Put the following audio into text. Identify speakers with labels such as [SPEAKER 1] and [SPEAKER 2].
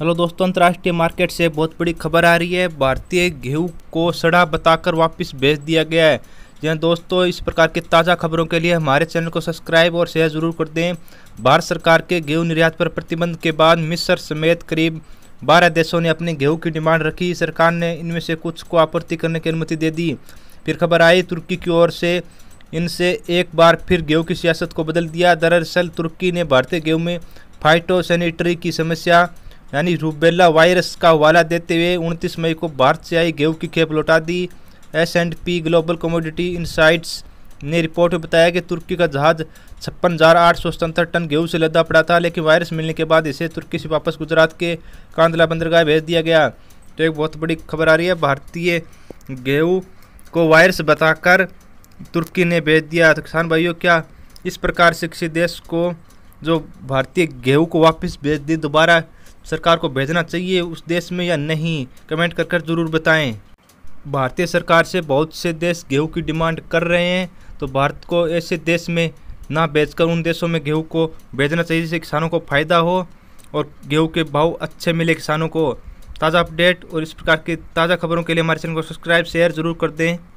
[SPEAKER 1] hello दोस्तों अंतर्राष्ट्रीय market से बहुत बड़ी खबर आ रही है भारतीय गेहूं को सड़ा बताकर वापस भेज दिया गया है जी हाँ दोस्तों इस प्रकार की ताज़ा खबरों के लिए हमारे चैनल को सब्सक्राइब और शेयर ज़रूर कर दें भारत सरकार के गेहूं निर्यात पर प्रतिबंध के बाद मिस्र समेत करीब बारह देशों ने अपने घेहूँ की डिमांड रखी सरकार ने इनमें से कुछ को आपूर्ति करने की अनुमति दे दी फिर खबर आई तुर्की की ओर से इनसे एक बार फिर गेहूँ की सियासत को बदल दिया दरअसल तुर्की ने भारतीय गेहूँ में फाइटो सैनिटरी की समस्या यानी रूबेला वायरस का हवाला देते हुए उनतीस मई को भारत से आई गेहूँ की खेप लौटा दी S and P global commodity insights ने रिपोर्ट में बताया कि तुर्की का जहाज छप्पन हज़ार आठ सौ सतहत्तर टन गेहूँ से लदा पड़ा था लेकिन वायरस मिलने के बाद इसे तुर्की से वापस गुजरात के कांदला बंदरगाह भेज दिया गया तो एक बहुत बड़ी खबर आ रही है भारतीय गेहूँ को वायरस बताकर तुर्की ने भेज दिया तो किसान भाइयों क्या इस प्रकार से किसी देश को जो भारतीय गेहूँ को वापस भेज दी दोबारा सरकार को भेजना चाहिए उस देश में या नहीं कमेंट कर कर ज़रूर बताएं भारतीय सरकार से बहुत से देश गेहूं की डिमांड कर रहे हैं तो भारत को ऐसे देश में ना बेचकर उन देशों में गेहूं को भेजना चाहिए जिससे किसानों को फ़ायदा हो और गेहूँ के भाव अच्छे मिले किसानों को ताज़ा अपडेट और इस प्रकार की ताज़ा खबरों के लिए हमारे चैनल को सब्सक्राइब शेयर ज़रूर कर दें